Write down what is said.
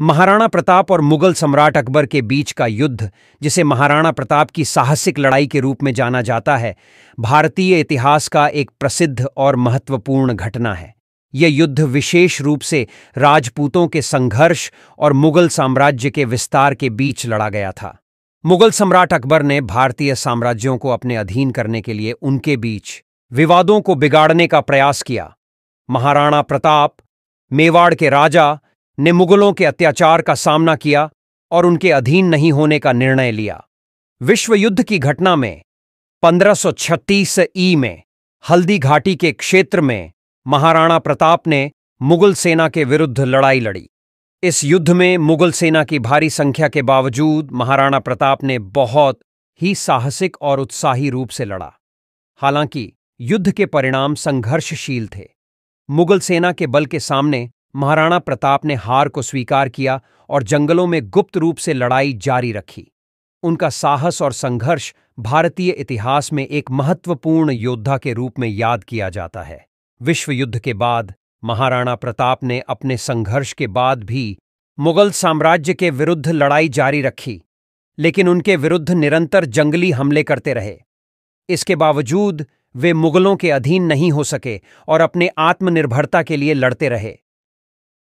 महाराणा प्रताप और मुगल सम्राट अकबर के बीच का युद्ध जिसे महाराणा प्रताप की साहसिक लड़ाई के रूप में जाना जाता है भारतीय इतिहास का एक प्रसिद्ध और महत्वपूर्ण घटना है यह युद्ध विशेष रूप से राजपूतों के संघर्ष और मुगल साम्राज्य के विस्तार के बीच लड़ा गया था मुगल सम्राट अकबर ने भारतीय साम्राज्यों को अपने अधीन करने के लिए उनके बीच विवादों को बिगाड़ने का प्रयास किया महाराणा प्रताप मेवाड़ के राजा ने मुगलों के अत्याचार का सामना किया और उनके अधीन नहीं होने का निर्णय लिया विश्व युद्ध की घटना में 1536 ई में हल्दी घाटी के क्षेत्र में महाराणा प्रताप ने मुगल सेना के विरुद्ध लड़ाई लड़ी इस युद्ध में मुगल सेना की भारी संख्या के बावजूद महाराणा प्रताप ने बहुत ही साहसिक और उत्साही रूप से लड़ा हालांकि युद्ध के परिणाम संघर्षशील थे मुगल सेना के बल के सामने महाराणा प्रताप ने हार को स्वीकार किया और जंगलों में गुप्त रूप से लड़ाई जारी रखी उनका साहस और संघर्ष भारतीय इतिहास में एक महत्वपूर्ण योद्धा के रूप में याद किया जाता है विश्व युद्ध के बाद महाराणा प्रताप ने अपने संघर्ष के बाद भी मुगल साम्राज्य के विरुद्ध लड़ाई जारी रखी लेकिन उनके विरुद्ध निरंतर जंगली हमले करते रहे इसके बावजूद वे मुगलों के अधीन नहीं हो सके और अपने आत्मनिर्भरता के लिए लड़ते रहे